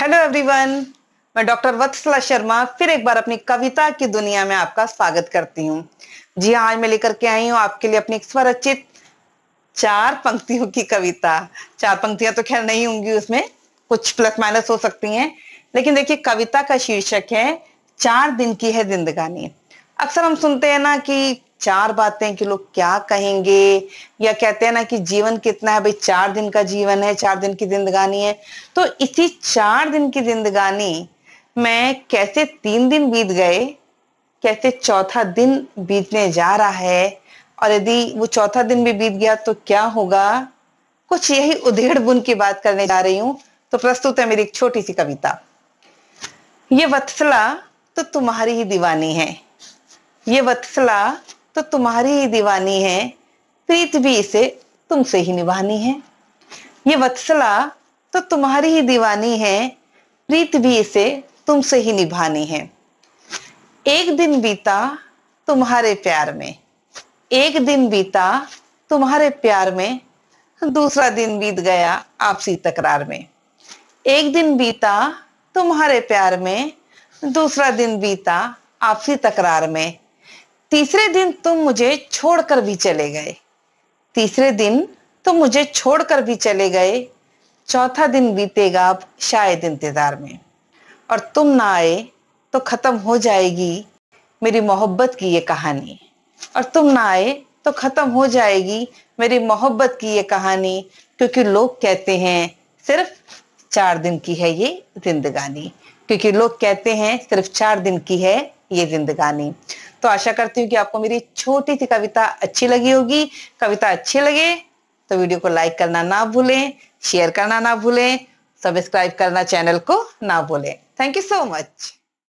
hello everyone मैं doctor Vatsala Sharma फिर एक बार अपनी कविता की दुनिया में आपका स्वागत करती हूँ जी हाँ आज मैं लेकर के आई हूँ आपके लिए अपनी स्वरचित चार पंक्तियों की कविता चार पंक्तियां तो खैर नहीं होंगी उसमें कुछ प्लस माइनस हो सकती हैं लेकिन देखिए कविता का शीर्षक है चार दिन की है जिंदगानी अक्सर हम सुनते हैं ना कि चार बातें कि लोग क्या कहेंगे या कहते हैं ना कि जीवन कितना है भाई चार दिन का जीवन है चार दिन की जिंदगानी है तो इसी चार दिन की जिंदगानी में कैसे तीन दिन बीत गए कैसे चौथा दिन बीतने जा रहा है और यदि वो चौथा दिन भी बीत गया तो क्या होगा कुछ यही उधेड़ बुन की बात करने जा रही हूं तो प्रस्तुत है मेरी एक छोटी सी कविता ये वत्सला तो तुम्हारी ही दीवानी है ये वत्सला तो तुम्हारी ही दीवानी है प्रीत भी इसे तुमसे ही निभानी है ये वत्सला तो तुम्हारी ही दीवानी है प्रीत भी इसे तुमसे ही निभानी है एक दिन बीता तुम्हारे प्यार में एक दिन बीता तुम्हारे प्यार में दूसरा दिन बीत गया आपसी तकरार में एक दिन बीता तुम्हारे प्यार में दूसरा दिन बीता आपसी तकरार में तीसरे दिन तुम मुझे छोड़कर भी चले गए तीसरे दिन तुम मुझे छोड़कर भी चले गए चौथा दिन बीतेगा अब शायद इंतजार में और तुम ना आए तो खत्म हो जाएगी मेरी मोहब्बत की ये कहानी और तुम ना आए तो खत्म हो जाएगी मेरी मोहब्बत की ये कहानी क्योंकि लोग कहते हैं सिर्फ चार दिन की है ये जिंदगानी क्योंकि लोग कहते हैं सिर्फ चार दिन की है ये जिंदगानी तो आशा करती हूँ कि आपको मेरी छोटी सी कविता अच्छी लगी होगी कविता अच्छी लगे तो वीडियो को लाइक करना ना भूलें शेयर करना ना भूलें सब्सक्राइब करना चैनल को ना भूलें थैंक यू सो मच